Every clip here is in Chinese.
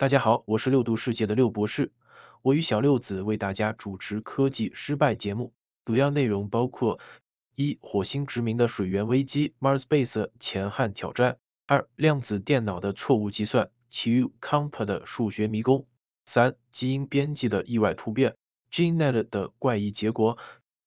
大家好，我是六度世界的六博士，我与小六子为大家主持《科技失败》节目，主要内容包括：一、火星殖民的水源危机 Mars Base 前汉挑战；二、量子电脑的错误计算 Q Comp 的数学迷宫；三、基因编辑的意外突变 Gene e i t 的怪异结果。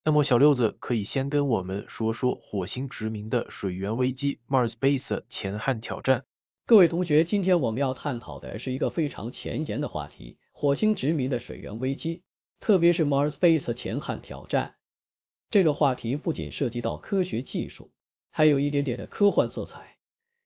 那么，小六子可以先跟我们说说火星殖民的水源危机 Mars Base 前汉挑战。各位同学，今天我们要探讨的是一个非常前沿的话题——火星殖民的水源危机，特别是 Mars Base 前汉挑战。这个话题不仅涉及到科学技术，还有一点点的科幻色彩。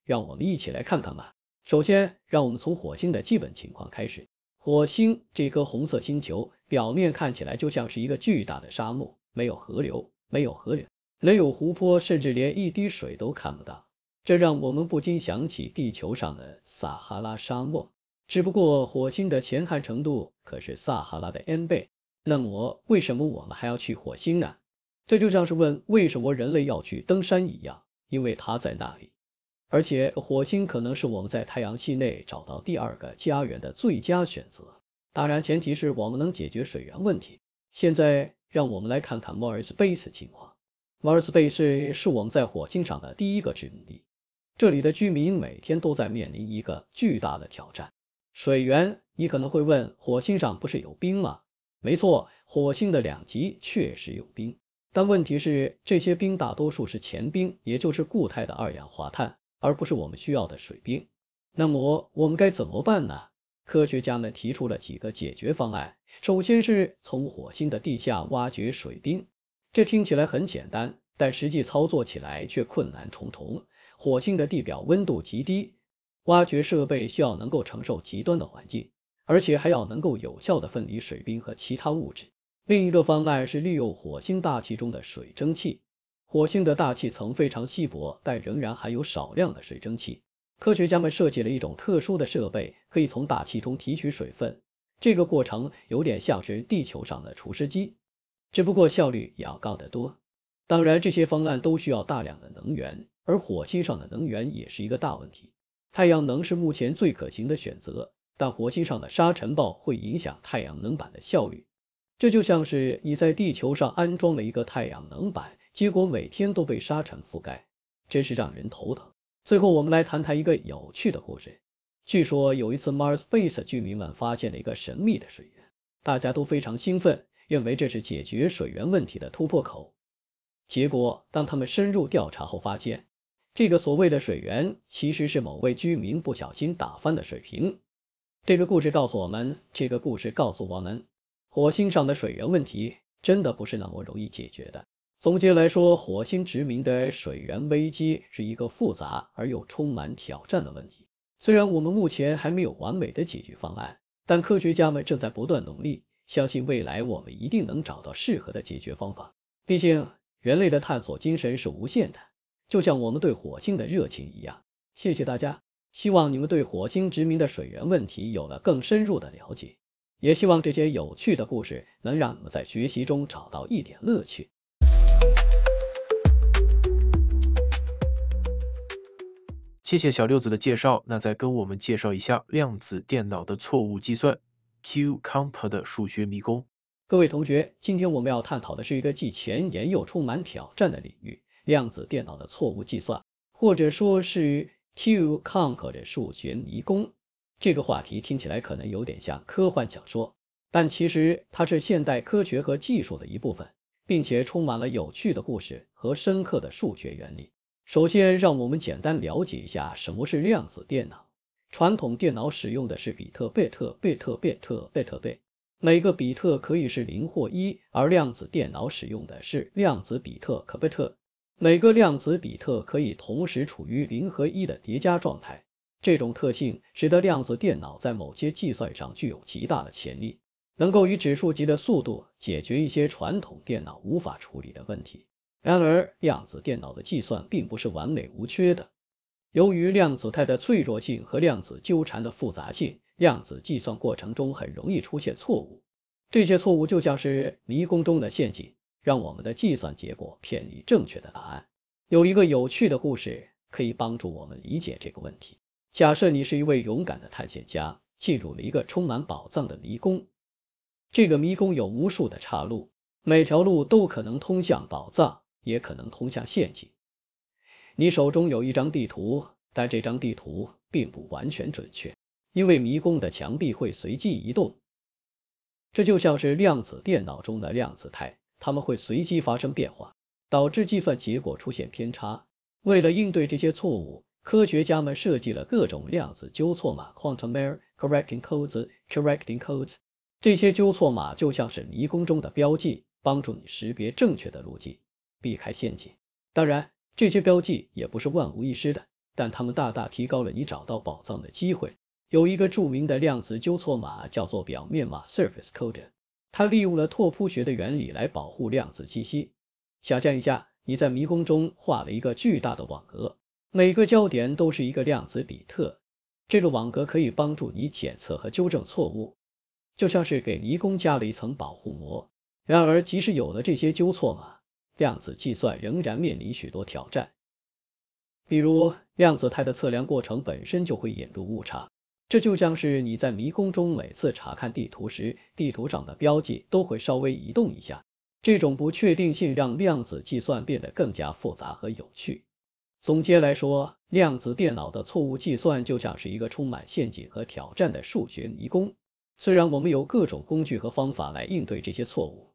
让我们一起来看看吧。首先，让我们从火星的基本情况开始。火星这颗红色星球表面看起来就像是一个巨大的沙漠，没有河流，没有河流，没有湖泊，甚至连一滴水都看不到。这让我们不禁想起地球上的撒哈拉沙漠，只不过火星的乾旱程度可是撒哈拉的 n 倍。那么，为什么我们还要去火星呢？这就像是问为什么人类要去登山一样，因为它在那里。而且，火星可能是我们在太阳系内找到第二个家园的最佳选择。当然，前提是我们能解决水源问题。现在，让我们来看看莫尔斯贝斯情况。莫尔斯贝斯是我们在火星上的第一个殖民地。这里的居民每天都在面临一个巨大的挑战：水源。你可能会问，火星上不是有冰吗？没错，火星的两极确实有冰，但问题是这些冰大多数是前冰，也就是固态的二氧化碳，而不是我们需要的水冰。那么我们该怎么办呢？科学家们提出了几个解决方案。首先是从火星的地下挖掘水冰，这听起来很简单，但实际操作起来却困难重重。火星的地表温度极低，挖掘设备需要能够承受极端的环境，而且还要能够有效地分离水冰和其他物质。另一个方案是利用火星大气中的水蒸气。火星的大气层非常稀薄，但仍然含有少量的水蒸气。科学家们设计了一种特殊的设备，可以从大气中提取水分。这个过程有点像是地球上的除湿机，只不过效率要高得多。当然，这些方案都需要大量的能源。而火星上的能源也是一个大问题，太阳能是目前最可行的选择，但火星上的沙尘暴会影响太阳能板的效率。这就像是你在地球上安装了一个太阳能板，结果每天都被沙尘覆盖，真是让人头疼。最后，我们来谈谈一个有趣的故事。据说有一次，Mars Base 居民们发现了一个神秘的水源，大家都非常兴奋，认为这是解决水源问题的突破口。结果，当他们深入调查后，发现这个所谓的水源其实是某位居民不小心打翻的水瓶。这个故事告诉我们，这个故事告诉我们，火星上的水源问题真的不是那么容易解决的。总结来说，火星殖民的水源危机是一个复杂而又充满挑战的问题。虽然我们目前还没有完美的解决方案，但科学家们正在不断努力。相信未来我们一定能找到适合的解决方法。毕竟，人类的探索精神是无限的。就像我们对火星的热情一样，谢谢大家。希望你们对火星殖民的水源问题有了更深入的了解，也希望这些有趣的故事能让你们在学习中找到一点乐趣。谢谢小六子的介绍，那再跟我们介绍一下量子电脑的错误计算，Q Comp 的数学迷宫。各位同学，今天我们要探讨的是一个既前沿又充满挑战的领域。量子电脑的错误计算，或者说是 “q c o u n k 的数学迷宫，这个话题听起来可能有点像科幻小说，但其实它是现代科学和技术的一部分，并且充满了有趣的故事和深刻的数学原理。首先，让我们简单了解一下什么是量子电脑。传统电脑使用的是比特，贝特，贝特，贝特，贝特，贝，每个比特可以是零或一，而量子电脑使用的是量子比特可贝特。每个量子比特可以同时处于零和一的叠加状态，这种特性使得量子电脑在某些计算上具有极大的潜力，能够以指数级的速度解决一些传统电脑无法处理的问题。然而，量子电脑的计算并不是完美无缺的，由于量子态的脆弱性和量子纠缠的复杂性，量子计算过程中很容易出现错误。这些错误就像是迷宫中的陷阱。让我们的计算结果偏离正确的答案。有一个有趣的故事可以帮助我们理解这个问题。假设你是一位勇敢的探险家，进入了一个充满宝藏的迷宫。这个迷宫有无数的岔路，每条路都可能通向宝藏，也可能通向陷阱。你手中有一张地图，但这张地图并不完全准确，因为迷宫的墙壁会随机移动。这就像是量子电脑中的量子态。它们会随机发生变化，导致计算结果出现偏差。为了应对这些错误，科学家们设计了各种量子纠错码 （quantum error correcting codes）。这些纠错码就像是迷宫中的标记，帮助你识别正确的路径，避开陷阱。当然，这些标记也不是万无一失的，但它们大大提高了你找到宝藏的机会。有一个著名的量子纠错码叫做表面码 （surface code）。他利用了拓扑学的原理来保护量子信息。想象一下，你在迷宫中画了一个巨大的网格，每个焦点都是一个量子比特。这个网格可以帮助你检测和纠正错误，就像是给迷宫加了一层保护膜。然而，即使有了这些纠错码，量子计算仍然面临许多挑战，比如量子态的测量过程本身就会引入误差。这就像是你在迷宫中每次查看地图时，地图上的标记都会稍微移动一下。这种不确定性让量子计算变得更加复杂和有趣。总结来说，量子电脑的错误计算就像是一个充满陷阱和挑战的数学迷宫。虽然我们有各种工具和方法来应对这些错误，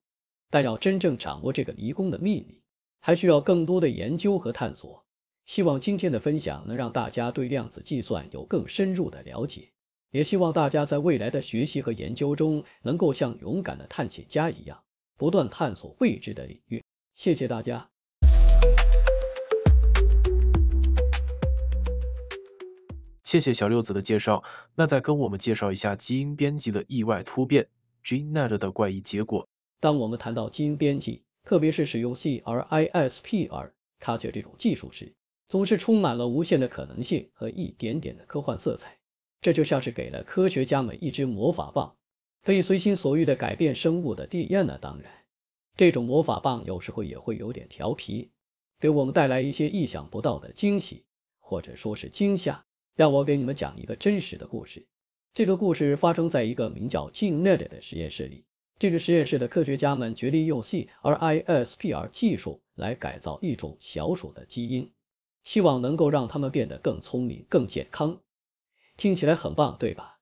但要真正掌握这个迷宫的秘密，还需要更多的研究和探索。希望今天的分享能让大家对量子计算有更深入的了解，也希望大家在未来的学习和研究中，能够像勇敢的探险家一样，不断探索未知的领域。谢谢大家。谢谢小六子的介绍，那再跟我们介绍一下基因编辑的意外突变，GeneNet 的怪异结果。当我们谈到基因编辑，特别是使用 c r i s p r c a 这种技术时，总是充满了无限的可能性和一点点的科幻色彩，这就像是给了科学家们一支魔法棒，可以随心所欲地改变生物的 DNA。当然，这种魔法棒有时候也会有点调皮，给我们带来一些意想不到的惊喜，或者说是惊吓。让我给你们讲一个真实的故事。这个故事发生在一个名叫 j 内 n e 的实验室里。这个实验室的科学家们决定用 CRISPR 技术来改造一种小鼠的基因。希望能够让他们变得更聪明、更健康，听起来很棒，对吧？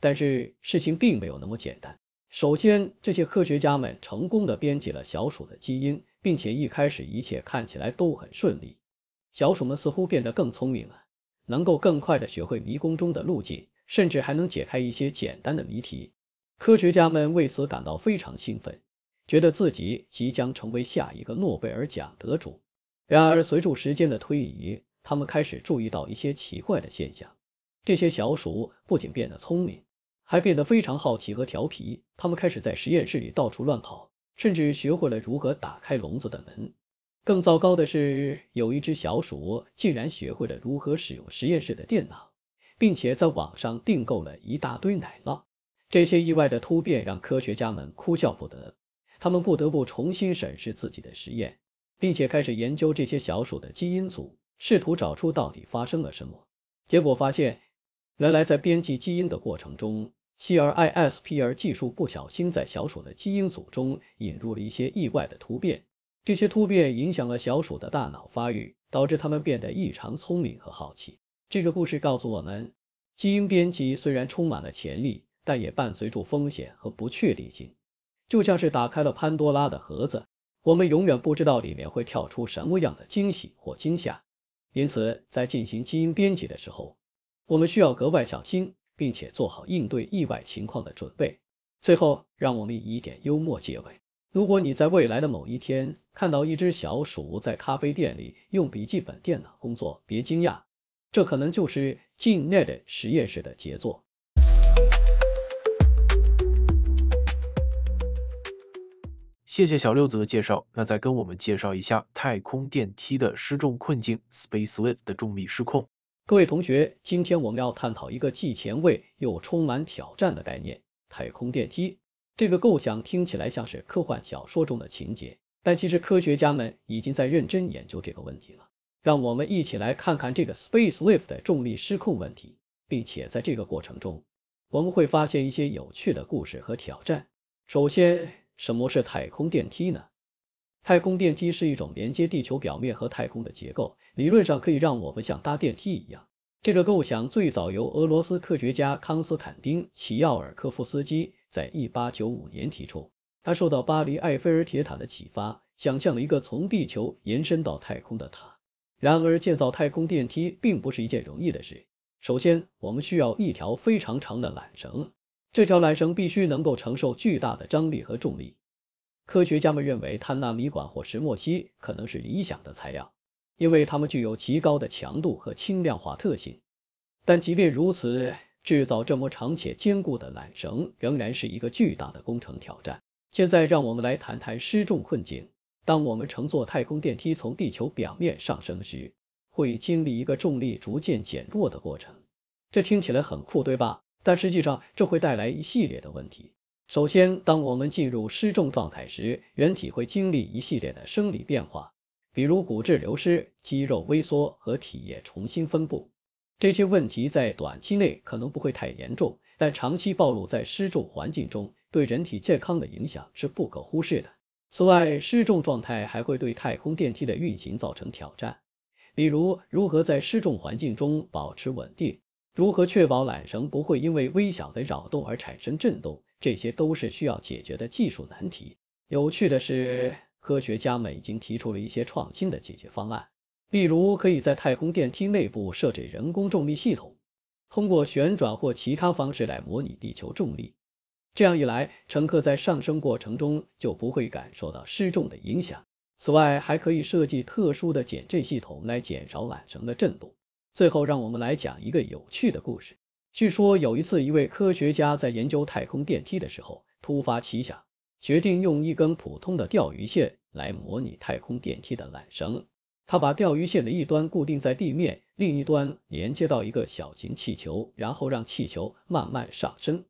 但是事情并没有那么简单。首先，这些科学家们成功地编辑了小鼠的基因，并且一开始一切看起来都很顺利。小鼠们似乎变得更聪明了，能够更快地学会迷宫中的路径，甚至还能解开一些简单的谜题。科学家们为此感到非常兴奋，觉得自己即将成为下一个诺贝尔奖得主。然而，随着时间的推移，他们开始注意到一些奇怪的现象。这些小鼠不仅变得聪明，还变得非常好奇和调皮。他们开始在实验室里到处乱跑，甚至学会了如何打开笼子的门。更糟糕的是，有一只小鼠竟然学会了如何使用实验室的电脑，并且在网上订购了一大堆奶酪。这些意外的突变让科学家们哭笑不得，他们不得不重新审视自己的实验。并且开始研究这些小鼠的基因组，试图找出到底发生了什么。结果发现，原来在编辑基因的过程中，CRISPR 技术不小心在小鼠的基因组中引入了一些意外的突变。这些突变影响了小鼠的大脑发育，导致它们变得异常聪明和好奇。这个故事告诉我们，基因编辑虽然充满了潜力，但也伴随住风险和不确定性，就像是打开了潘多拉的盒子。我们永远不知道里面会跳出什么样的惊喜或惊吓，因此在进行基因编辑的时候，我们需要格外小心，并且做好应对意外情况的准备。最后，让我们以一点幽默结尾：如果你在未来的某一天看到一只小鼠在咖啡店里用笔记本电脑工作，别惊讶，这可能就是近 net 实验室的杰作。谢谢小六子的介绍。那再跟我们介绍一下太空电梯的失重困境，space lift 的重力失控。各位同学，今天我们要探讨一个既前卫又充满挑战的概念——太空电梯。这个构想听起来像是科幻小说中的情节，但其实科学家们已经在认真研究这个问题了。让我们一起来看看这个 space lift 的重力失控问题，并且在这个过程中，我们会发现一些有趣的故事和挑战。首先，什么是太空电梯呢？太空电梯是一种连接地球表面和太空的结构，理论上可以让我们像搭电梯一样。这个构想最早由俄罗斯科学家康斯坦丁·齐奥尔科夫斯基在1895年提出，他受到巴黎埃菲尔铁塔的启发，想象了一个从地球延伸到太空的塔。然而，建造太空电梯并不是一件容易的事。首先，我们需要一条非常长的缆绳。这条缆绳必须能够承受巨大的张力和重力。科学家们认为碳纳米管或石墨烯可能是理想的材料，因为它们具有极高的强度和轻量化特性。但即便如此，制造这么长且坚固的缆绳仍然是一个巨大的工程挑战。现在，让我们来谈谈失重困境。当我们乘坐太空电梯从地球表面上升时，会经历一个重力逐渐减弱的过程。这听起来很酷，对吧？但实际上，这会带来一系列的问题。首先，当我们进入失重状态时，人体会经历一系列的生理变化，比如骨质流失、肌肉萎缩和体液重新分布。这些问题在短期内可能不会太严重，但长期暴露在失重环境中对人体健康的影响是不可忽视的。此外，失重状态还会对太空电梯的运行造成挑战，比如如何在失重环境中保持稳定。如何确保缆绳不会因为微小的扰动而产生振动？这些都是需要解决的技术难题。有趣的是，科学家们已经提出了一些创新的解决方案，例如可以在太空电梯内部设置人工重力系统，通过旋转或其他方式来模拟地球重力。这样一来，乘客在上升过程中就不会感受到失重的影响。此外，还可以设计特殊的减震系统来减少缆绳的震动。最后，让我们来讲一个有趣的故事。据说有一次，一位科学家在研究太空电梯的时候，突发奇想，决定用一根普通的钓鱼线来模拟太空电梯的缆绳。他把钓鱼线的一端固定在地面，另一端连接到一个小型气球，然后让气球慢慢上升。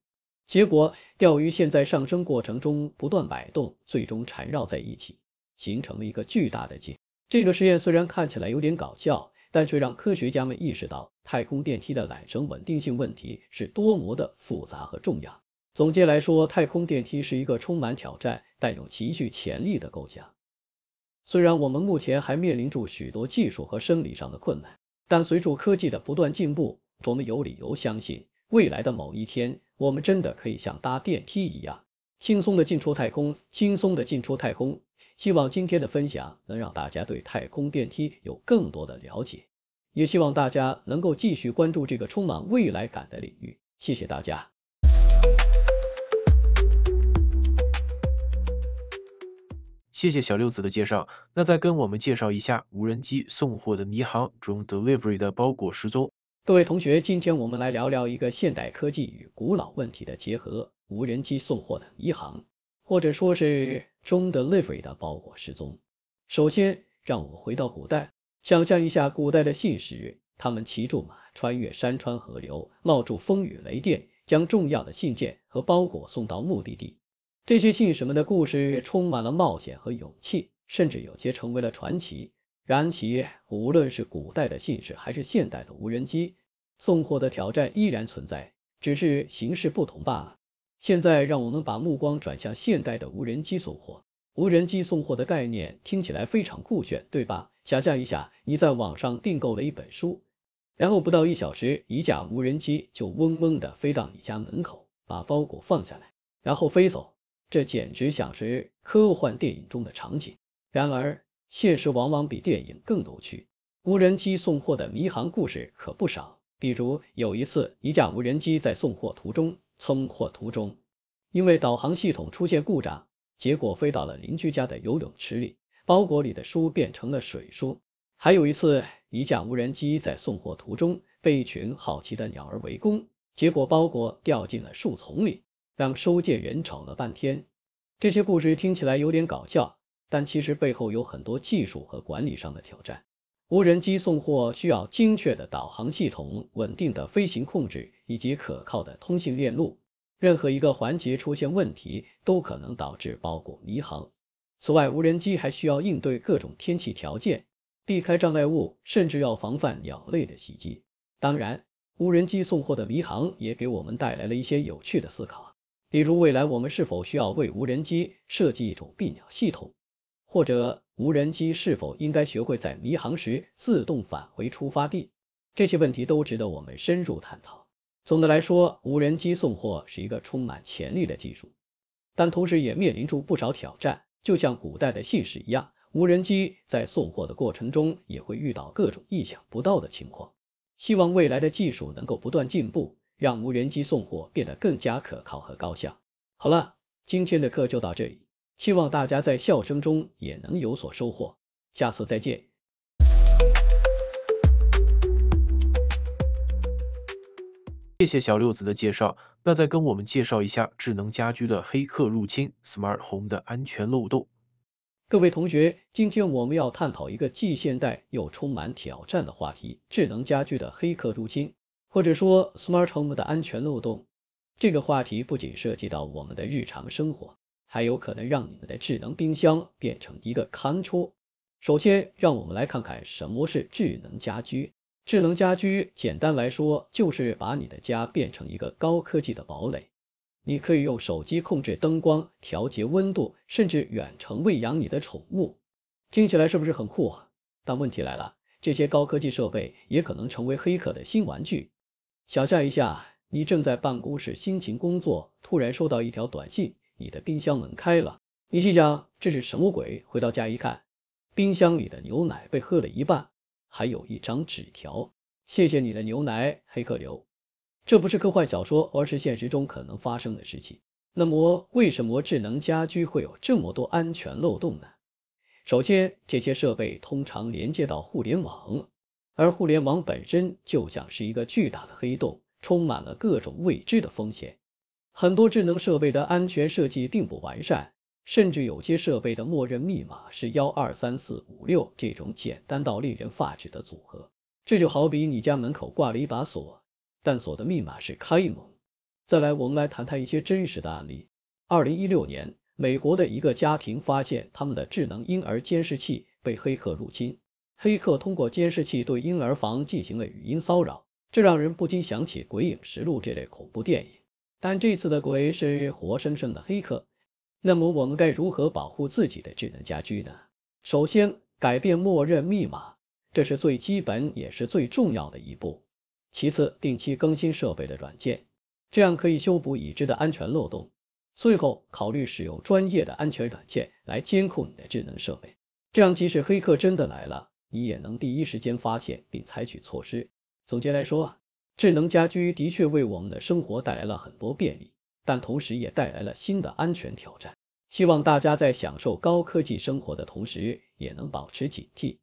结果，钓鱼线在上升过程中不断摆动，最终缠绕在一起，形成了一个巨大的结。这个实验虽然看起来有点搞笑。但却让科学家们意识到，太空电梯的缆绳稳定性问题是多么的复杂和重要。总结来说，太空电梯是一个充满挑战但又极具潜力的构想。虽然我们目前还面临住许多技术和生理上的困难，但随着科技的不断进步，我们有理由相信，未来的某一天，我们真的可以像搭电梯一样轻松的进出太空。轻松的进出太空。希望今天的分享能让大家对太空电梯有更多的了解，也希望大家能够继续关注这个充满未来感的领域。谢谢大家。谢谢小六子的介绍，那再跟我们介绍一下无人机送货的迷航 （Drone Delivery） 的包裹失踪。各位同学，今天我们来聊聊一个现代科技与古老问题的结合——无人机送货的迷航，或者说是。中的 delivery 的包裹失踪。首先，让我回到古代，想象一下古代的信使，他们骑着马，穿越山川河流，冒住风雨雷电，将重要的信件和包裹送到目的地。这些信使们的故事充满了冒险和勇气，甚至有些成为了传奇。然而，无论是古代的信使还是现代的无人机送货的挑战依然存在，只是形式不同罢了。现在，让我们把目光转向现代的无人机送货。无人机送货的概念听起来非常酷炫，对吧？想象一下，你在网上订购了一本书，然后不到一小时，一架无人机就嗡嗡地飞到你家门口，把包裹放下来，然后飞走。这简直像是科幻电影中的场景。然而，现实往往比电影更有趣。无人机送货的迷航故事可不少。比如有一次，一架无人机在送货途中，送货途中，因为导航系统出现故障，结果飞到了邻居家的游泳池里，包裹里的书变成了水书。还有一次，一架无人机在送货途中被一群好奇的鸟儿围攻，结果包裹掉进了树丛里，让收件人找了半天。这些故事听起来有点搞笑，但其实背后有很多技术和管理上的挑战。无人机送货需要精确的导航系统、稳定的飞行控制以及可靠的通信链路，任何一个环节出现问题都可能导致包裹迷航。此外，无人机还需要应对各种天气条件，避开障碍物，甚至要防范鸟类的袭击。当然，无人机送货的迷航也给我们带来了一些有趣的思考，比如未来我们是否需要为无人机设计一种避鸟系统，或者？无人机是否应该学会在迷航时自动返回出发地？这些问题都值得我们深入探讨。总的来说，无人机送货是一个充满潜力的技术，但同时也面临住不少挑战。就像古代的信使一样，无人机在送货的过程中也会遇到各种意想不到的情况。希望未来的技术能够不断进步，让无人机送货变得更加可靠和高效。好了，今天的课就到这里。希望大家在笑声中也能有所收获。下次再见。谢谢小六子的介绍。那再跟我们介绍一下智能家居的黑客入侵、Smart Home 的安全漏洞。各位同学，今天我们要探讨一个既现代又充满挑战的话题——智能家居的黑客入侵，或者说 Smart Home 的安全漏洞。这个话题不仅涉及到我们的日常生活。还有可能让你们的智能冰箱变成一个看戳。首先，让我们来看看什么是智能家居。智能家居简单来说，就是把你的家变成一个高科技的堡垒。你可以用手机控制灯光、调节温度，甚至远程喂养你的宠物。听起来是不是很酷啊？但问题来了，这些高科技设备也可能成为黑客的新玩具。想象一下，你正在办公室辛勤工作，突然收到一条短信。你的冰箱门开了，你细想这是什么鬼？回到家一看，冰箱里的牛奶被喝了一半，还有一张纸条：“谢谢你的牛奶，黑客流。”这不是科幻小说，而是现实中可能发生的事情。那么，为什么智能家居会有这么多安全漏洞呢？首先，这些设备通常连接到互联网，而互联网本身就像是一个巨大的黑洞，充满了各种未知的风险。很多智能设备的安全设计并不完善，甚至有些设备的默认密码是幺二三四五六这种简单到令人发指的组合。这就好比你家门口挂了一把锁，但锁的密码是开门。再来，我们来谈谈一些真实的案例。二零一六年，美国的一个家庭发现他们的智能婴儿监视器被黑客入侵，黑客通过监视器对婴儿房进行了语音骚扰，这让人不禁想起《鬼影实录》这类恐怖电影。但这次的鬼是活生生的黑客，那么我们该如何保护自己的智能家居呢？首先，改变默认密码，这是最基本也是最重要的一步。其次，定期更新设备的软件，这样可以修补已知的安全漏洞。最后，考虑使用专业的安全软件来监控你的智能设备，这样即使黑客真的来了，你也能第一时间发现并采取措施。总结来说。智能家居的确为我们的生活带来了很多便利，但同时也带来了新的安全挑战。希望大家在享受高科技生活的同时，也能保持警惕，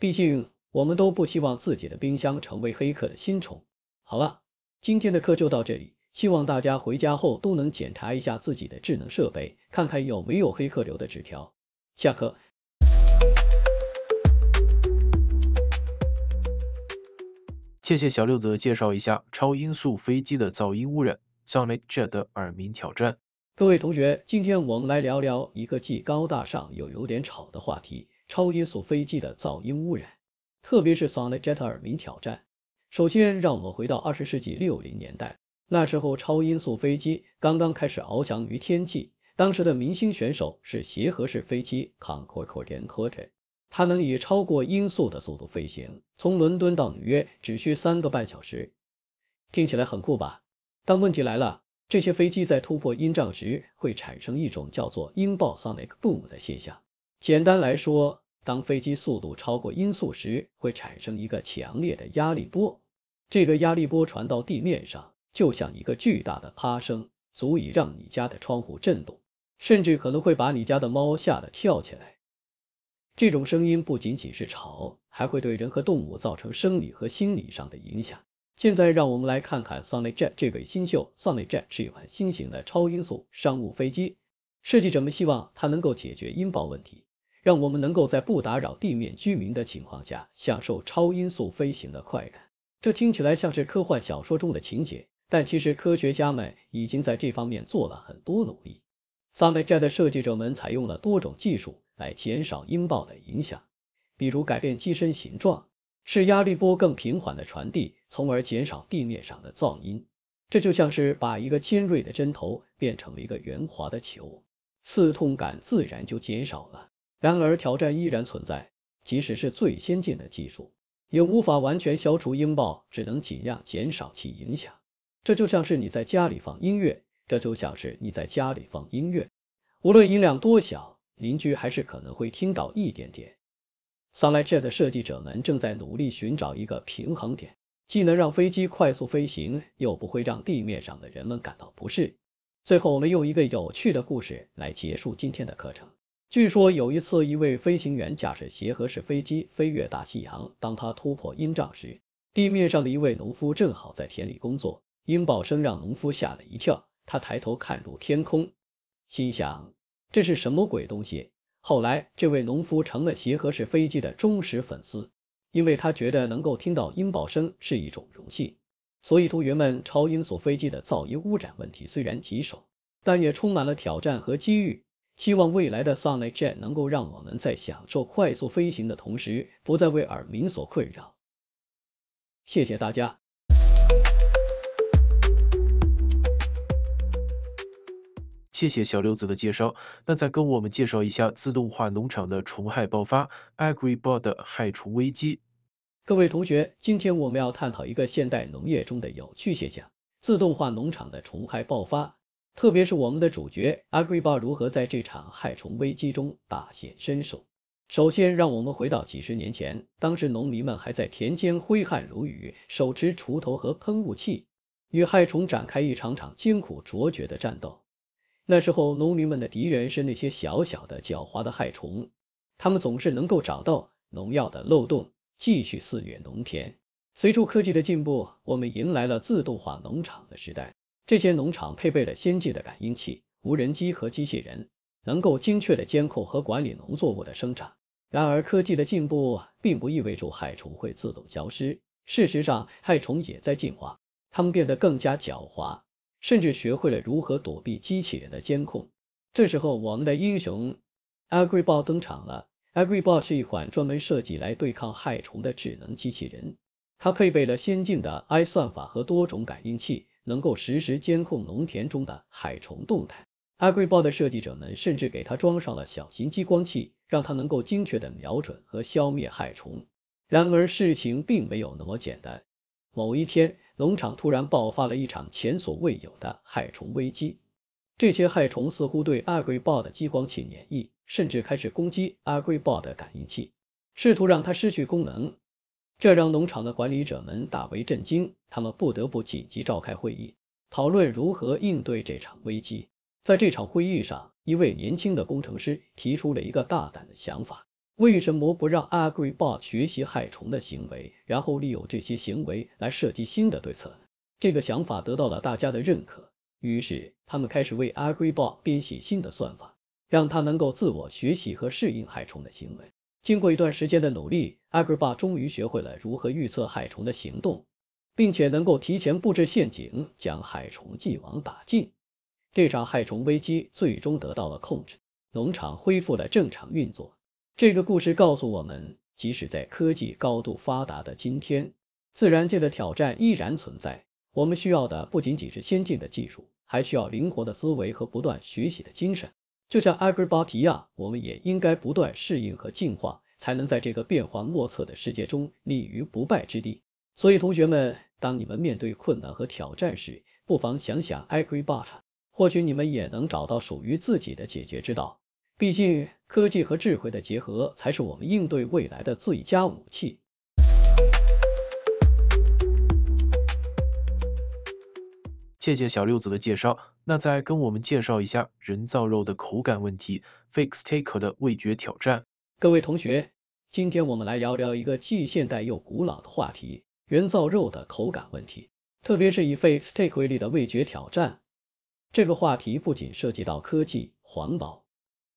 毕竟我们都不希望自己的冰箱成为黑客的新宠。好了，今天的课就到这里，希望大家回家后都能检查一下自己的智能设备，看看有没有黑客留的纸条。下课。谢谢小六子介绍一下超音速飞机的噪音污染，sonic jet 耳鸣挑战。各位同学，今天我们来聊聊一个既高大上又有点吵的话题——超音速飞机的噪音污染，特别是 sonic jet 耳鸣挑战。首先，让我们回到二十世纪六零年代，那时候超音速飞机刚刚开始翱翔于天际，当时的明星选手是协和式飞机 Concorde 飞客者。它能以超过音速的速度飞行，从伦敦到纽约只需三个半小时，听起来很酷吧？但问题来了，这些飞机在突破音障时会产生一种叫做音爆 （sonic boom） 的现象。简单来说，当飞机速度超过音速时，会产生一个强烈的压力波。这个压力波传到地面上，就像一个巨大的啪声，足以让你家的窗户震动，甚至可能会把你家的猫吓得跳起来。这种声音不仅仅是吵，还会对人和动物造成生理和心理上的影响。现在，让我们来看看 s u n i y Jet 这位新秀。s u n i y Jet 是一款新型的超音速商务飞机，设计者们希望它能够解决音爆问题，让我们能够在不打扰地面居民的情况下享受超音速飞行的快感。这听起来像是科幻小说中的情节，但其实科学家们已经在这方面做了很多努力。s u n i y Jet 的设计者们采用了多种技术。来减少音爆的影响，比如改变机身形状，使压力波更平缓的传递，从而减少地面上的噪音。这就像是把一个尖锐的针头变成了一个圆滑的球，刺痛感自然就减少了。然而，挑战依然存在，即使是最先进的技术也无法完全消除音爆，只能尽量减少其影响。这就像是你在家里放音乐，这就像是你在家里放音乐，无论音量多小。邻居还是可能会听到一点点。s o n i g e 的设计者们正在努力寻找一个平衡点，既能让飞机快速飞行，又不会让地面上的人们感到不适。最后，我们用一个有趣的故事来结束今天的课程。据说有一次，一位飞行员驾驶协和式飞机飞越大西洋，当他突破音障时，地面上的一位农夫正好在田里工作，音爆声让农夫吓了一跳。他抬头看入天空，心想。这是什么鬼东西？后来，这位农夫成了协和式飞机的忠实粉丝，因为他觉得能够听到音爆声是一种荣幸。所以，同学们超音速飞机的噪音污染问题虽然棘手，但也充满了挑战和机遇。希望未来的 sonic jet 能够让我们在享受快速飞行的同时，不再为耳鸣所困扰。谢谢大家。谢谢小刘子的介绍，那再跟我们介绍一下自动化农场的虫害爆发，AgriBot 的害虫危机。各位同学，今天我们要探讨一个现代农业中的有趣现象——自动化农场的虫害爆发，特别是我们的主角 AgriBot 如何在这场害虫危机中大显身手。首先，让我们回到几十年前，当时农民们还在田间挥汗如雨，手持锄头和喷雾器，与害虫展开一场场艰苦卓绝的战斗。那时候，农民们的敌人是那些小小的、狡猾的害虫。他们总是能够找到农药的漏洞，继续肆虐农田。随着科技的进步，我们迎来了自动化农场的时代。这些农场配备了先进的感应器、无人机和机器人，能够精确地监控和管理农作物的生长。然而，科技的进步并不意味着害虫会自动消失。事实上，害虫也在进化，它们变得更加狡猾。甚至学会了如何躲避机器人的监控。这时候，我们的英雄 AgriBot 登场了。AgriBot 是一款专门设计来对抗害虫的智能机器人，它配备了先进的 AI 算法和多种感应器，能够实时监控农田中的害虫动态。AgriBot 的设计者们甚至给它装上了小型激光器，让它能够精确的瞄准和消灭害虫。然而，事情并没有那么简单。某一天，农场突然爆发了一场前所未有的害虫危机。这些害虫似乎对阿圭豹的激光器免疫，甚至开始攻击阿圭豹的感应器，试图让它失去功能。这让农场的管理者们大为震惊，他们不得不紧急召开会议，讨论如何应对这场危机。在这场会议上，一位年轻的工程师提出了一个大胆的想法。为什么不让 Agribot 学习害虫的行为，然后利用这些行为来设计新的对策？这个想法得到了大家的认可。于是，他们开始为 Agribot 编写新的算法，让它能够自我学习和适应害虫的行为。经过一段时间的努力，Agribot 终于学会了如何预测害虫的行动，并且能够提前布置陷阱，将害虫既往打尽。这场害虫危机最终得到了控制，农场恢复了正常运作。这个故事告诉我们，即使在科技高度发达的今天，自然界的挑战依然存在。我们需要的不仅仅是先进的技术，还需要灵活的思维和不断学习的精神。就像 a g r i b t i a 我们也应该不断适应和进化，才能在这个变幻莫测的世界中立于不败之地。所以，同学们，当你们面对困难和挑战时，不妨想想 Agribot，或许你们也能找到属于自己的解决之道。毕竟，科技和智慧的结合才是我们应对未来的最佳武器。谢谢小六子的介绍，那再跟我们介绍一下人造肉的口感问题 f i x t e a k 的味觉挑战。各位同学，今天我们来聊聊一个既现代又古老的话题——人造肉的口感问题，特别是以 f i x t a k e 为例的味觉挑战。这个话题不仅涉及到科技、环保。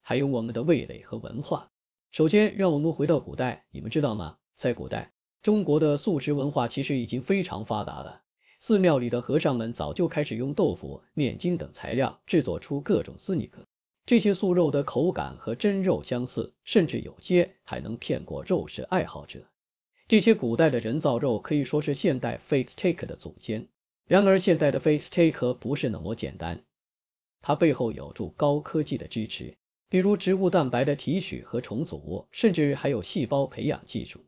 还有我们的味蕾和文化。首先，让我们回到古代。你们知道吗？在古代，中国的素食文化其实已经非常发达了。寺庙里的和尚们早就开始用豆腐、面筋等材料制作出各种斯尼克，这些素肉的口感和真肉相似，甚至有些还能骗过肉食爱好者。这些古代的人造肉可以说是现代 fake steak 的祖先。然而，现代的 fake steak 不是那么简单，它背后有助高科技的支持。比如植物蛋白的提取和重组，甚至还有细胞培养技术，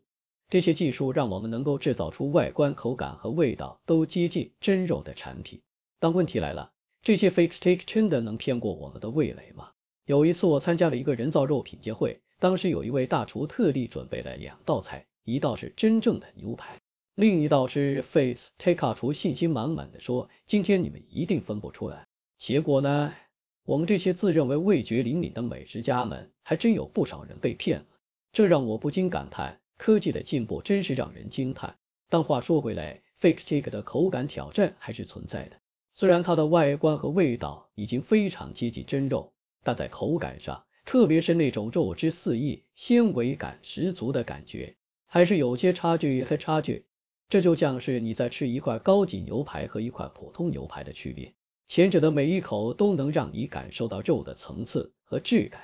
这些技术让我们能够制造出外观、口感和味道都接近真肉的产品。但问题来了，这些 fake steak 真的能骗过我们的味蕾吗？有一次，我参加了一个人造肉品鉴会，当时有一位大厨特地准备了两道菜，一道是真正的牛排，另一道是 fake steak。大厨信心满满的说：“今天你们一定分不出来。”结果呢？我们这些自认为味觉灵敏的美食家们，还真有不少人被骗了。这让我不禁感叹，科技的进步真是让人惊叹。但话说回来 f i x s t i a k 的口感挑战还是存在的。虽然它的外观和味道已经非常接近真肉，但在口感上，特别是那种肉汁四溢、纤维感十足的感觉，还是有些差距和差距。这就像是你在吃一块高级牛排和一块普通牛排的区别。前者的每一口都能让你感受到肉的层次和质感，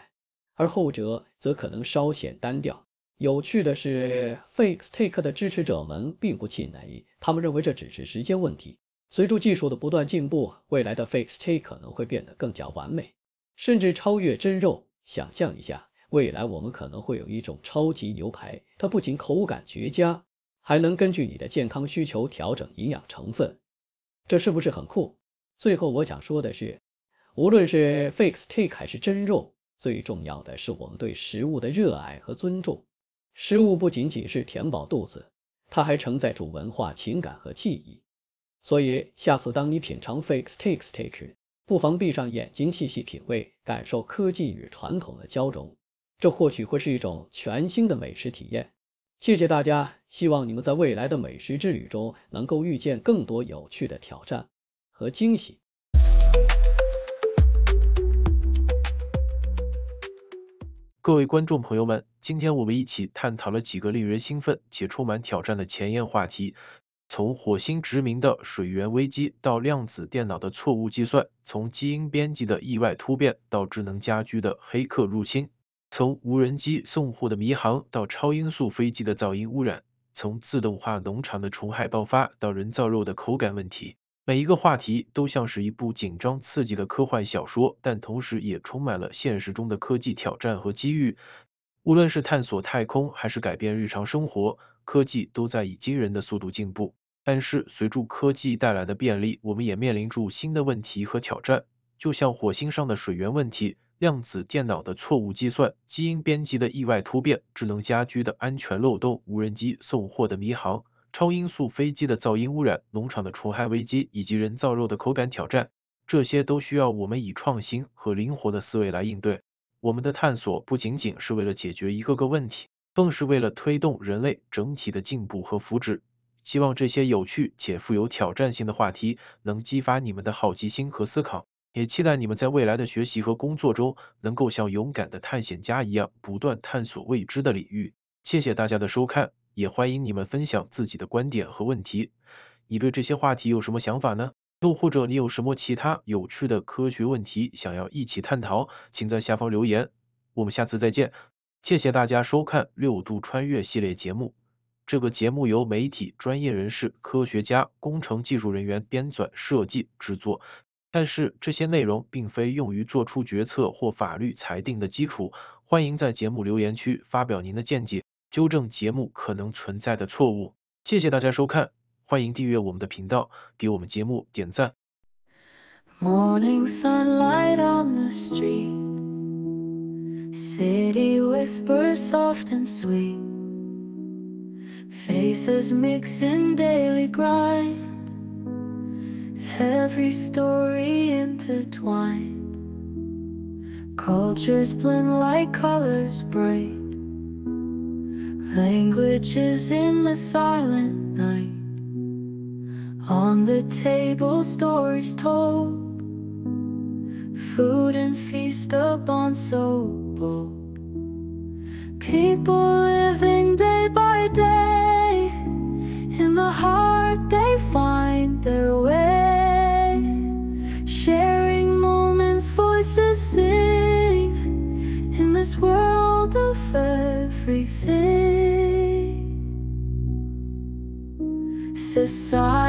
而后者则可能稍显单调。有趣的是 f i x steak 的支持者们并不气馁，他们认为这只是时间问题。随着技术的不断进步，未来的 f i x steak 可能会变得更加完美，甚至超越真肉。想象一下，未来我们可能会有一种超级牛排，它不仅口感绝佳，还能根据你的健康需求调整营养成分。这是不是很酷？最后，我想说的是，无论是 fix take 还是真肉，最重要的是我们对食物的热爱和尊重。食物不仅仅是填饱肚子，它还承载着文化、情感和记忆。所以，下次当你品尝 fix take t a k 时，不妨闭上眼睛，细细品味，感受科技与传统的交融。这或许会是一种全新的美食体验。谢谢大家，希望你们在未来的美食之旅中，能够遇见更多有趣的挑战。和惊喜。各位观众朋友们，今天我们一起探讨了几个令人兴奋且充满挑战的前沿话题：从火星殖民的水源危机到量子电脑的错误计算；从基因编辑的意外突变到智能家居的黑客入侵；从无人机送货的迷航到超音速飞机的噪音污染；从自动化农场的虫害爆发到人造肉的口感问题。每一个话题都像是一部紧张刺激的科幻小说，但同时也充满了现实中的科技挑战和机遇。无论是探索太空，还是改变日常生活，科技都在以惊人的速度进步。但是，随着科技带来的便利，我们也面临住新的问题和挑战。就像火星上的水源问题，量子电脑的错误计算，基因编辑的意外突变，智能家居的安全漏洞，无人机送货的迷航。超音速飞机的噪音污染、农场的虫害危机以及人造肉的口感挑战，这些都需要我们以创新和灵活的思维来应对。我们的探索不仅仅是为了解决一个个问题，更是为了推动人类整体的进步和福祉。希望这些有趣且富有挑战性的话题能激发你们的好奇心和思考，也期待你们在未来的学习和工作中能够像勇敢的探险家一样，不断探索未知的领域。谢谢大家的收看。也欢迎你们分享自己的观点和问题。你对这些话题有什么想法呢？又或者你有什么其他有趣的科学问题想要一起探讨？请在下方留言。我们下次再见。谢谢大家收看《六度穿越》系列节目。这个节目由媒体专业人士、科学家、工程技术人员编纂、设计、制作。但是这些内容并非用于做出决策或法律裁定的基础。欢迎在节目留言区发表您的见解。纠正节目可能存在的错误。谢谢大家收看，欢迎订阅我们的频道，给我们节目点赞。Morning sunlight on the street. City whispers soft and sweet. Faces mix in daily grind. Every story intertwined. Cultures blend like colors bright. Languages in the silent night On the table stories told Food and feast upon so bold People living day by day In the heart side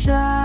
shine.